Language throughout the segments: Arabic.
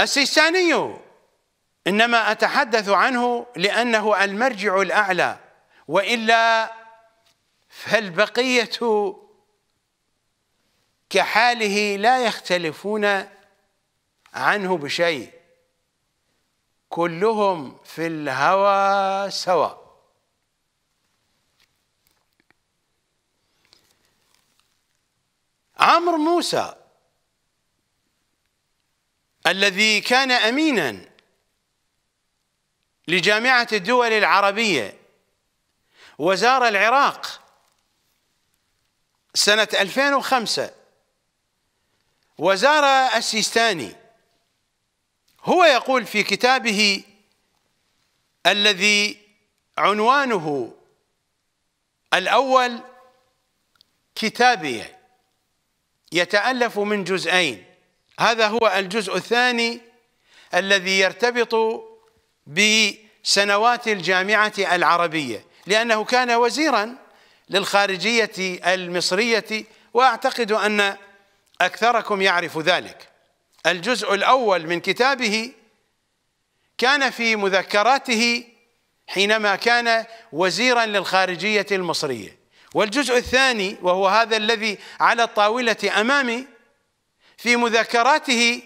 السيستاني إنما أتحدث عنه لأنه المرجع الأعلى وإلا فالبقية كحاله لا يختلفون عنه بشيء كلهم في الهوى سواء عمرو موسى الذي كان أمينا لجامعة الدول العربية وزار العراق سنة 2005 وزار السيستاني هو يقول في كتابه الذي عنوانه الأول كتابية يتألف من جزئين هذا هو الجزء الثاني الذي يرتبط بسنوات الجامعة العربية لأنه كان وزيرا للخارجية المصرية وأعتقد أن أكثركم يعرف ذلك الجزء الأول من كتابه كان في مذكراته حينما كان وزيرا للخارجية المصرية والجزء الثاني وهو هذا الذي على الطاولة أمامي في مذكراته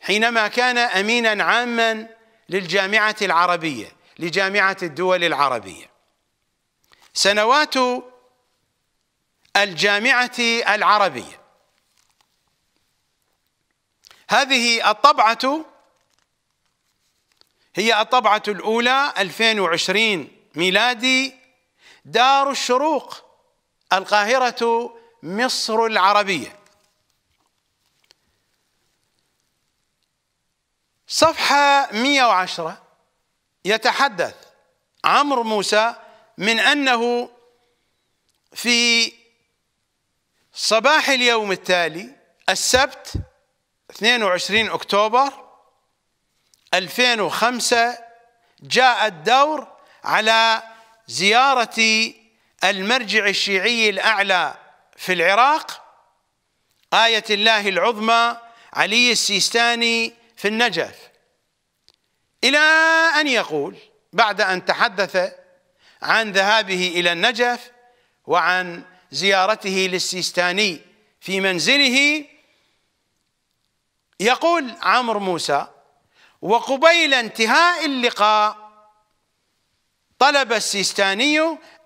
حينما كان امينا عاما للجامعه العربيه لجامعه الدول العربيه سنوات الجامعه العربيه هذه الطبعه هي الطبعه الاولى 2020 ميلادي دار الشروق القاهره مصر العربيه صفحة 110 يتحدث عمرو موسى من أنه في صباح اليوم التالي السبت 22 أكتوبر 2005 جاء الدور على زيارة المرجع الشيعي الأعلى في العراق آية الله العظمى علي السيستاني في النجف إلى أن يقول بعد أن تحدث عن ذهابه إلى النجف وعن زيارته للسيستاني في منزله يقول عمرو موسى وقبيل انتهاء اللقاء طلب السيستاني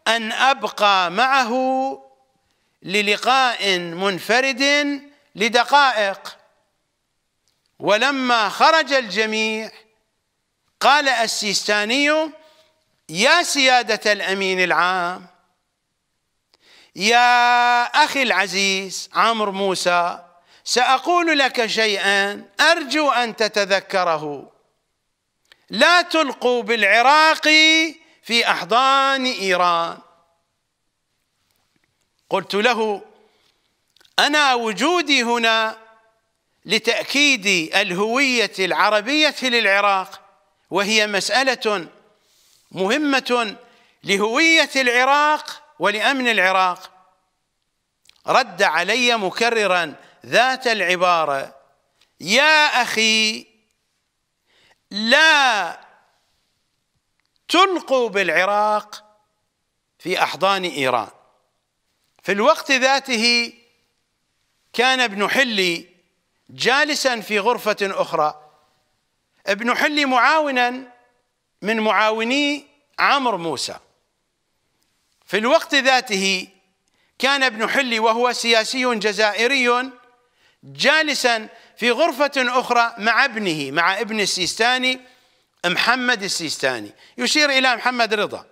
أن أبقى معه للقاء منفرد لدقائق ولما خرج الجميع قال السيستاني يا سيادة الأمين العام يا أخي العزيز عمرو موسى سأقول لك شيئا أرجو أن تتذكره لا تلقوا بالعراق في أحضان إيران قلت له أنا وجودي هنا لتأكيد الهوية العربية للعراق وهي مسألة مهمة لهوية العراق ولأمن العراق رد علي مكررا ذات العبارة يا أخي لا تلقوا بالعراق في أحضان إيران في الوقت ذاته كان ابن حلي جالسا في غرفة أخرى ابن حلي معاونا من معاوني عمرو موسى في الوقت ذاته كان ابن حلي وهو سياسي جزائري جالسا في غرفة أخرى مع ابنه مع ابن السيستاني محمد السيستاني يشير إلى محمد رضا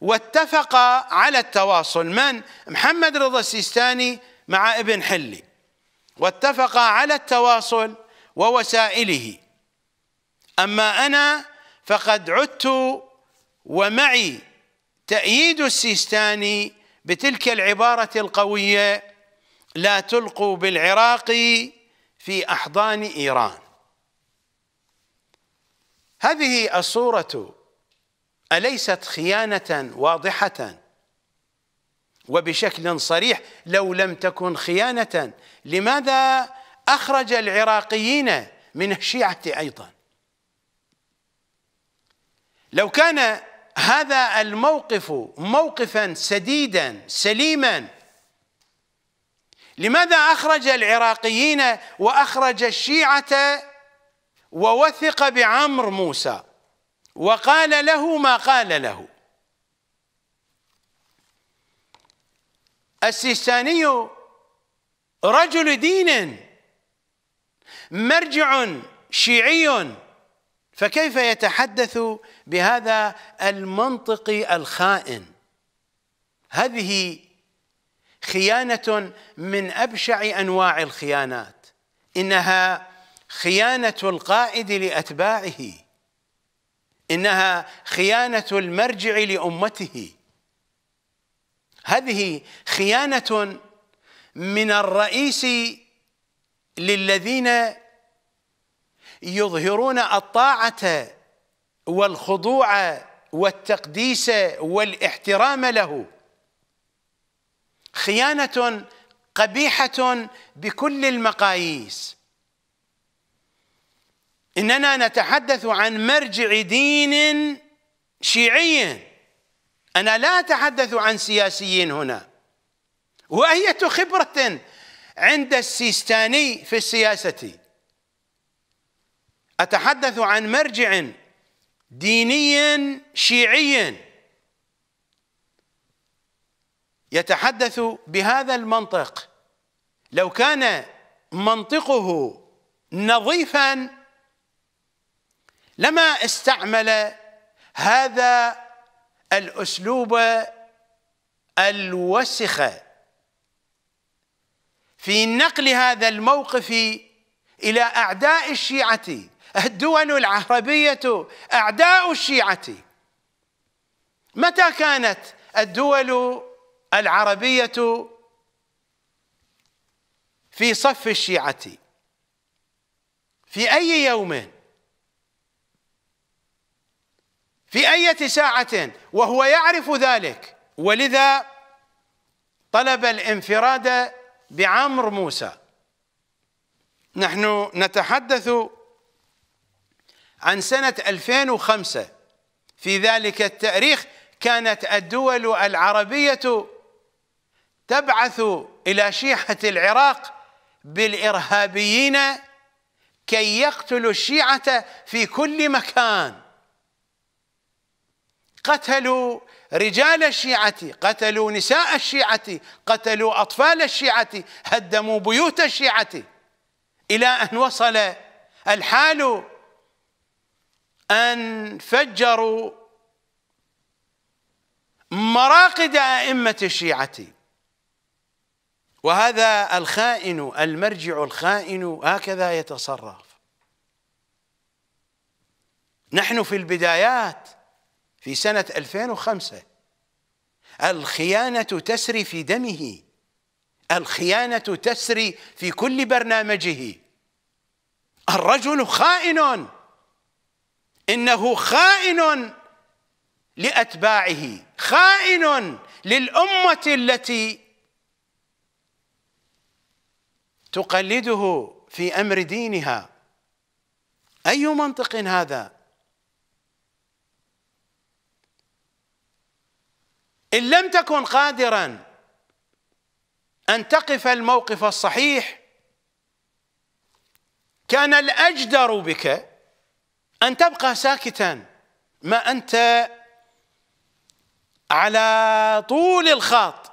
واتفق على التواصل من محمد رضا السيستاني مع ابن حلي واتفقا على التواصل ووسائله أما أنا فقد عدت ومعي تأييد السيستاني بتلك العبارة القوية لا تلقوا بالعراق في أحضان إيران هذه الصورة أليست خيانة واضحة وبشكل صريح لو لم تكن خيانة لماذا أخرج العراقيين من الشيعة أيضا لو كان هذا الموقف موقفا سديدا سليما لماذا أخرج العراقيين وأخرج الشيعة ووثق بعمر موسى وقال له ما قال له السيستاني رجل دين مرجع شيعي فكيف يتحدث بهذا المنطق الخائن هذه خيانة من أبشع أنواع الخيانات إنها خيانة القائد لأتباعه إنها خيانة المرجع لأمته هذه خيانة من الرئيس للذين يظهرون الطاعة والخضوع والتقديس والاحترام له خيانة قبيحة بكل المقاييس إننا نتحدث عن مرجع دين شيعي أنا لا أتحدث عن سياسيين هنا وأية خبرة عند السيستاني في السياسة أتحدث عن مرجع ديني شيعي يتحدث بهذا المنطق لو كان منطقه نظيفا لما استعمل هذا الأسلوب الوسخ في نقل هذا الموقف إلى أعداء الشيعة الدول العربية أعداء الشيعة متى كانت الدول العربية في صف الشيعة في أي يوم؟ في أي ساعة وهو يعرف ذلك ولذا طلب الانفراد بعمر موسى نحن نتحدث عن سنة 2005 في ذلك التاريخ كانت الدول العربية تبعث إلى شيعة العراق بالإرهابيين كي يقتلوا الشيعة في كل مكان قتلوا رجال الشيعة قتلوا نساء الشيعة قتلوا أطفال الشيعة هدموا بيوت الشيعة إلى أن وصل الحال أن فجروا مراقد أئمة الشيعة وهذا الخائن المرجع الخائن هكذا يتصرف نحن في البدايات في سنة 2005 الخيانة تسري في دمه الخيانة تسري في كل برنامجه الرجل خائن إنه خائن لأتباعه خائن للأمة التي تقلده في أمر دينها أي منطق هذا؟ إن لم تكن قادرا أن تقف الموقف الصحيح كان الأجدر بك أن تبقى ساكتا ما أنت على طول الخط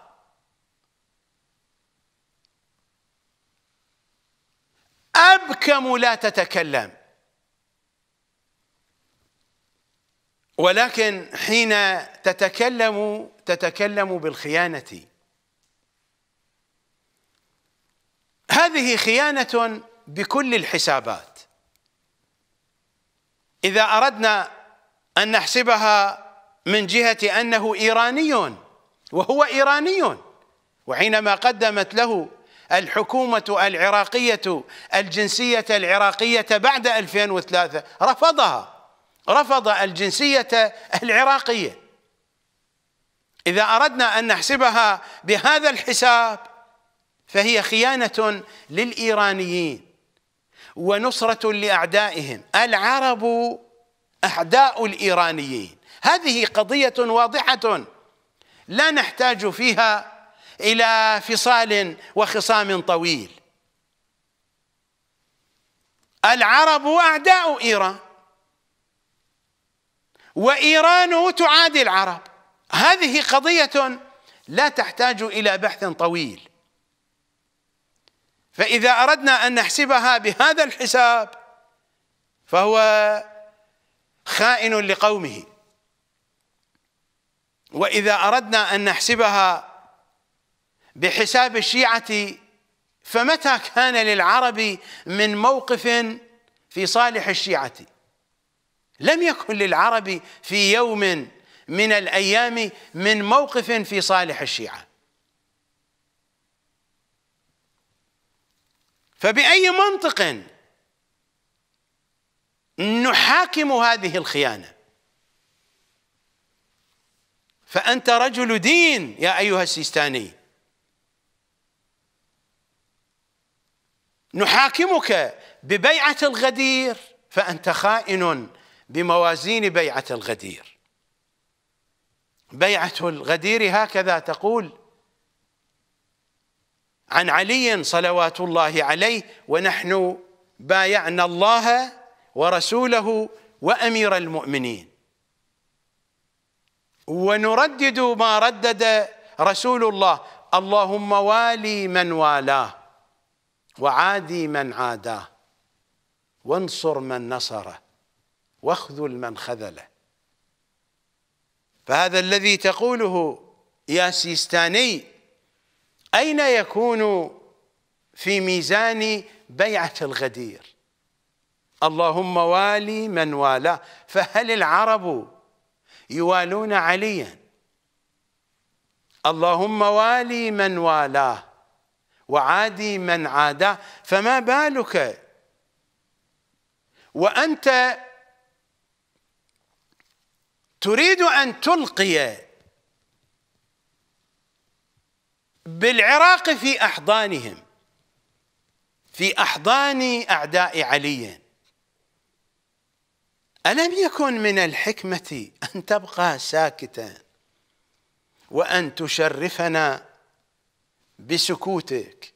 أبكم لا تتكلم ولكن حين تتكلم تتكلم بالخيانة هذه خيانة بكل الحسابات إذا أردنا أن نحسبها من جهة أنه إيراني وهو إيراني وحينما قدمت له الحكومة العراقية الجنسية العراقية بعد 2003 رفضها رفض الجنسية العراقية إذا أردنا أن نحسبها بهذا الحساب فهي خيانة للإيرانيين ونصرة لأعدائهم العرب أعداء الإيرانيين هذه قضية واضحة لا نحتاج فيها إلى فصال وخصام طويل العرب أعداء إيران وايران تعادي العرب هذه قضيه لا تحتاج الى بحث طويل فاذا اردنا ان نحسبها بهذا الحساب فهو خائن لقومه واذا اردنا ان نحسبها بحساب الشيعه فمتى كان للعرب من موقف في صالح الشيعه لم يكن للعرب في يوم من الأيام من موقف في صالح الشيعة فبأي منطق نحاكم هذه الخيانة فأنت رجل دين يا أيها السيستاني نحاكمك ببيعة الغدير فأنت خائن بموازين بيعة الغدير بيعة الغدير هكذا تقول عن علي صلوات الله عليه ونحن بايعنا الله ورسوله وأمير المؤمنين ونردد ما ردد رسول الله اللهم والي من والاه وعادي من عاداه وانصر من نصره واخذل من خذله فهذا الذي تقوله يا سيستاني أين يكون في ميزان بيعة الغدير اللهم والي من والاه فهل العرب يوالون عليا اللهم والي من والاه وعادي من عاداه فما بالك وأنت تريد أن تلقي بالعراق في أحضانهم في أحضان أعداء علي ألم يكن من الحكمة أن تبقى ساكتا وأن تشرفنا بسكوتك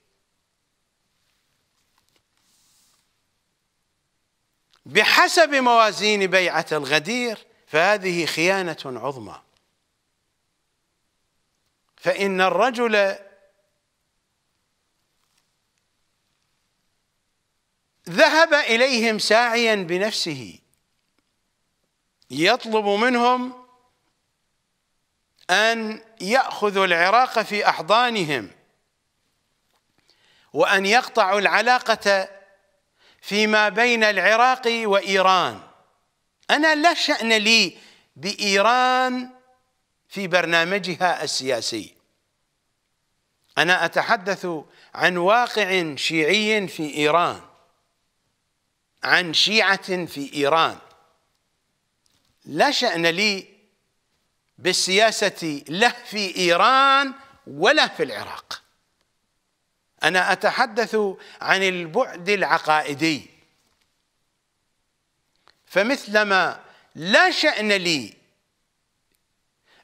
بحسب موازين بيعة الغدير فهذه خيانة عظمى فإن الرجل ذهب إليهم ساعيا بنفسه يطلب منهم أن يأخذوا العراق في أحضانهم وأن يقطعوا العلاقة فيما بين العراق وإيران أنا لا شأن لي بإيران في برنامجها السياسي أنا أتحدث عن واقع شيعي في إيران عن شيعة في إيران لا شأن لي بالسياسة لا في إيران ولا في العراق أنا أتحدث عن البعد العقائدي فمثلما لا شأن لي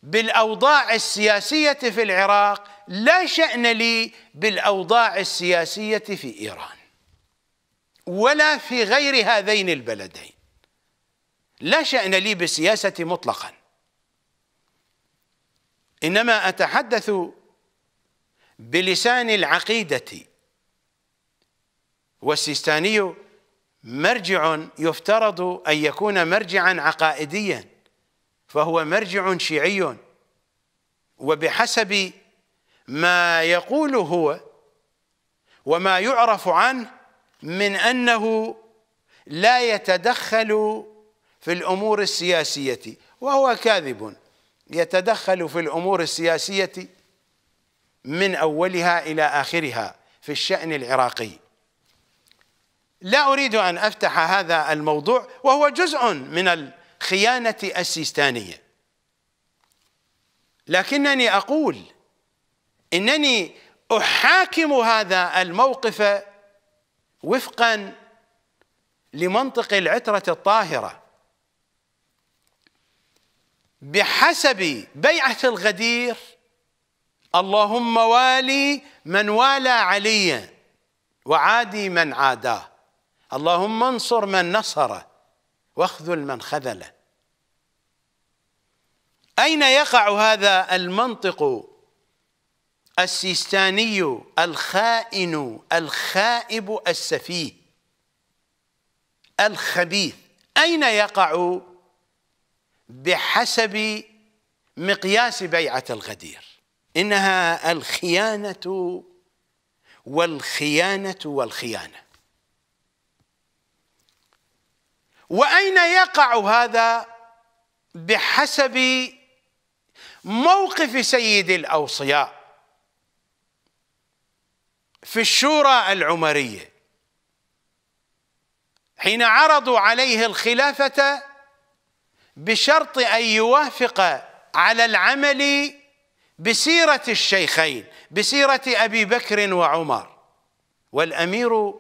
بالأوضاع السياسية في العراق لا شأن لي بالأوضاع السياسية في إيران ولا في غير هذين البلدين لا شأن لي بالسياسة مطلقا إنما أتحدث بلسان العقيدة والسيستاني مرجع يفترض أن يكون مرجعا عقائديا فهو مرجع شيعي وبحسب ما يقول هو وما يعرف عنه من أنه لا يتدخل في الأمور السياسية وهو كاذب يتدخل في الأمور السياسية من أولها إلى آخرها في الشأن العراقي لا أريد أن أفتح هذا الموضوع وهو جزء من الخيانة السيستانية لكنني أقول إنني أحاكم هذا الموقف وفقا لمنطق العترة الطاهرة بحسب بيعة الغدير اللهم والي من والى عليا وعادي من عاداه اللهم انصر من نصره واخذل من خذله اين يقع هذا المنطق السيستاني الخائن الخائب السفيه الخبيث اين يقع بحسب مقياس بيعه الغدير انها الخيانه والخيانه والخيانه واين يقع هذا بحسب موقف سيد الاوصياء في الشورى العمريه حين عرضوا عليه الخلافه بشرط ان يوافق على العمل بسيره الشيخين بسيره ابي بكر وعمر والامير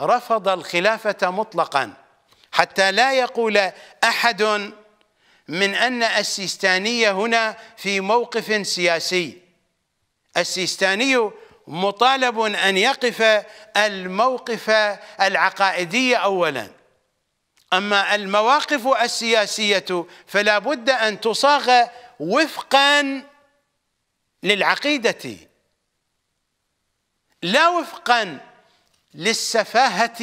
رفض الخلافه مطلقا حتى لا يقول أحد من أن السيستاني هنا في موقف سياسي السيستاني مطالب أن يقف الموقف العقائدي أولا أما المواقف السياسية فلا بد أن تصاغ وفقا للعقيدة لا وفقا للسفاهة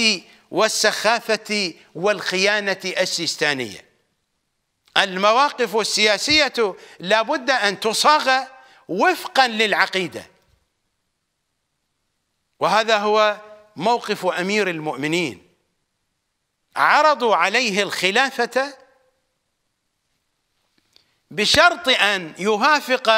والسخافة والخيانة السيستانية المواقف السياسية لابد أن تصاغ وفقا للعقيدة وهذا هو موقف أمير المؤمنين عرضوا عليه الخلافة بشرط أن يوافق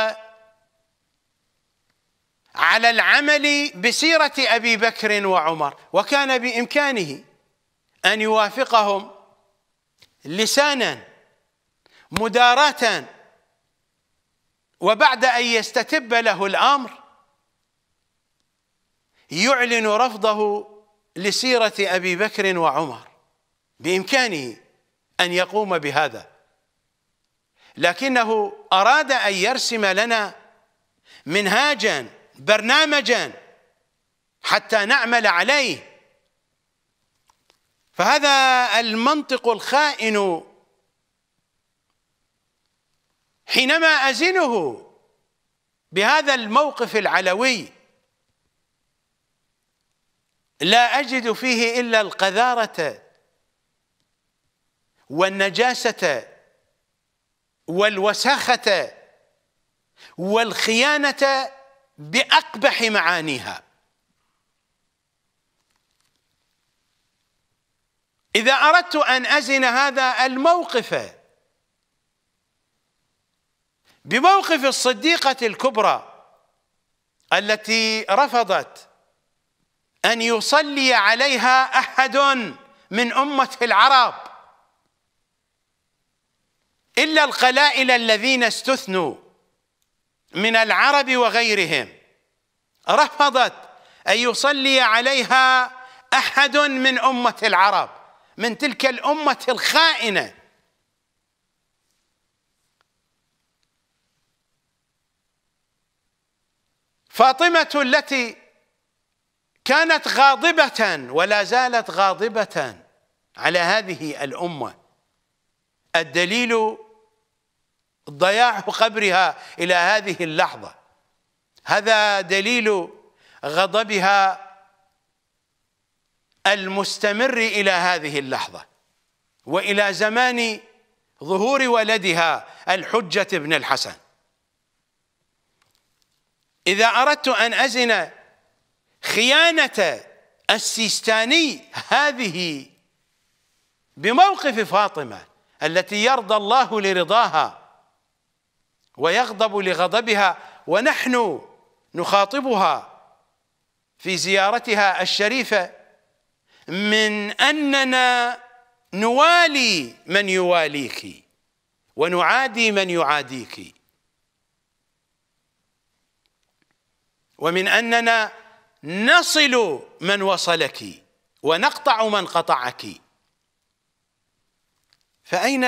على العمل بسيرة أبي بكر وعمر وكان بإمكانه أن يوافقهم لسانا مداراة وبعد أن يستتب له الأمر يعلن رفضه لسيرة أبي بكر وعمر بإمكانه أن يقوم بهذا لكنه أراد أن يرسم لنا منهاجاً برنامجا حتى نعمل عليه فهذا المنطق الخائن حينما ازنه بهذا الموقف العلوي لا اجد فيه الا القذاره والنجاسه والوساخه والخيانه بأقبح معانيها إذا أردت أن أزن هذا الموقف بموقف الصديقة الكبرى التي رفضت أن يصلي عليها أحد من أمة العرب إلا القلائل الذين استثنوا من العرب وغيرهم رفضت أن يصلي عليها أحد من أمة العرب من تلك الأمة الخائنة فاطمة التي كانت غاضبة ولا زالت غاضبة على هذه الأمة الدليل ضياع قبرها إلى هذه اللحظة هذا دليل غضبها المستمر إلى هذه اللحظة وإلى زمان ظهور ولدها الحجة بن الحسن إذا أردت أن أزن خيانة السيستاني هذه بموقف فاطمة التي يرضى الله لرضاها ويغضب لغضبها ونحن نخاطبها في زيارتها الشريفه من اننا نوالي من يواليك ونعادي من يعاديك ومن اننا نصل من وصلك ونقطع من قطعك فاين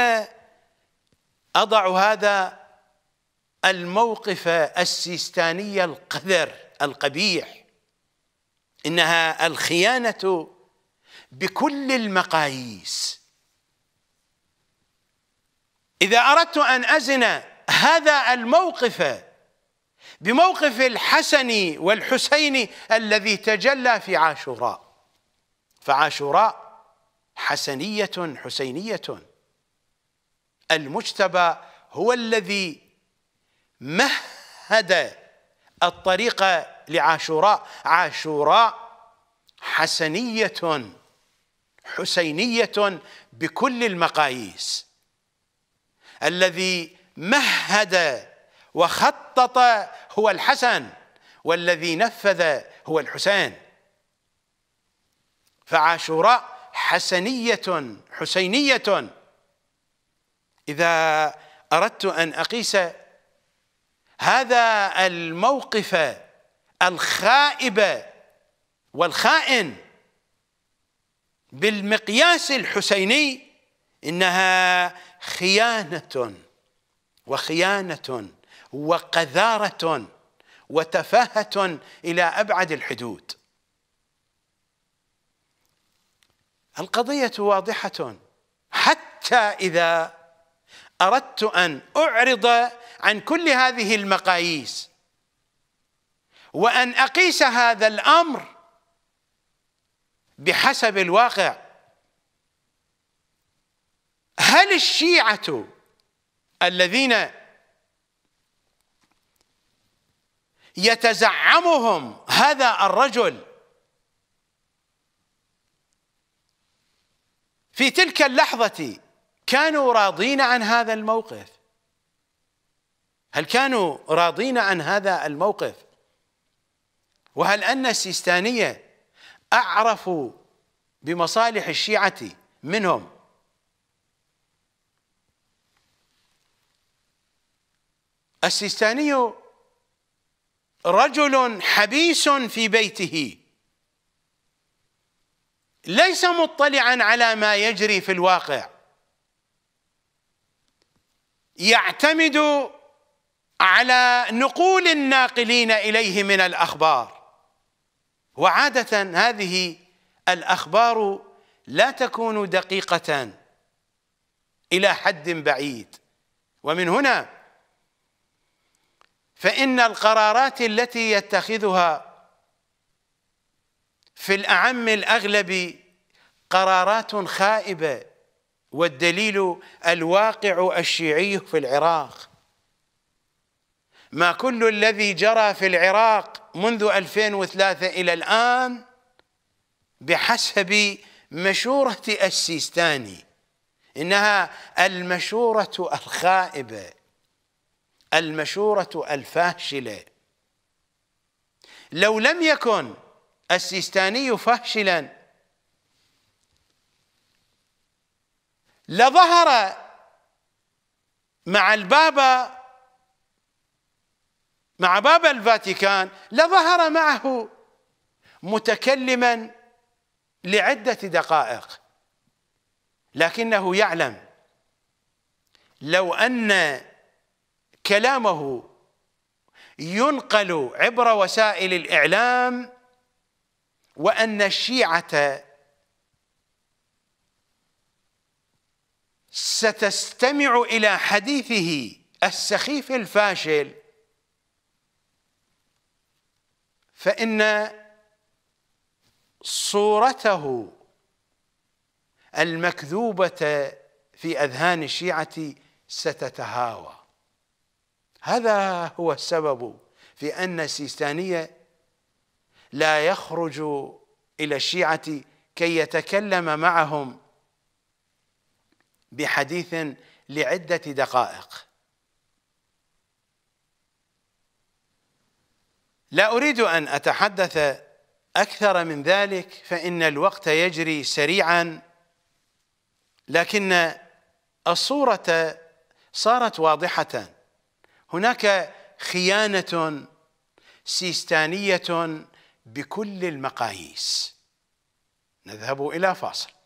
اضع هذا الموقف السيستاني القذر القبيح انها الخيانه بكل المقاييس اذا اردت ان ازن هذا الموقف بموقف الحسن والحسين الذي تجلى في عاشوراء فعاشوراء حسنيه حسينيه المجتبى هو الذي مهد الطريق لعاشوراء عاشوراء حسنية حسينية بكل المقاييس الذي مهد وخطط هو الحسن والذي نفذ هو الحسين فعاشوراء حسنية حسينية إذا أردت أن أقيس هذا الموقف الخائب والخائن بالمقياس الحسيني انها خيانه وخيانه وقذاره وتفاهه الى ابعد الحدود القضيه واضحه حتى اذا اردت ان اعرض عن كل هذه المقاييس وان اقيس هذا الامر بحسب الواقع هل الشيعه الذين يتزعمهم هذا الرجل في تلك اللحظه كانوا راضين عن هذا الموقف هل كانوا راضين عن هذا الموقف وهل أن السيستانية أعرفوا بمصالح الشيعة منهم السيستاني رجل حبيس في بيته ليس مطلعا على ما يجري في الواقع يعتمد على نقول الناقلين اليه من الاخبار وعاده هذه الاخبار لا تكون دقيقه الى حد بعيد ومن هنا فان القرارات التي يتخذها في الاعم الاغلب قرارات خائبه والدليل الواقع الشيعي في العراق ما كل الذي جرى في العراق منذ 2003 إلى الآن بحسب مشورة السيستاني إنها المشورة الخائبة المشورة الفاشلة لو لم يكن السيستاني فاشلا لظهر مع البابا مع بابا الفاتيكان لظهر معه متكلما لعدة دقائق لكنه يعلم لو أن كلامه ينقل عبر وسائل الإعلام وأن الشيعة ستستمع إلى حديثه السخيف الفاشل فإن صورته المكذوبة في أذهان الشيعة ستتهاوى هذا هو السبب في أن السيستانية لا يخرج إلى الشيعة كي يتكلم معهم بحديث لعدة دقائق لا أريد أن أتحدث أكثر من ذلك فإن الوقت يجري سريعا لكن الصورة صارت واضحة هناك خيانة سيستانية بكل المقاييس نذهب إلى فاصل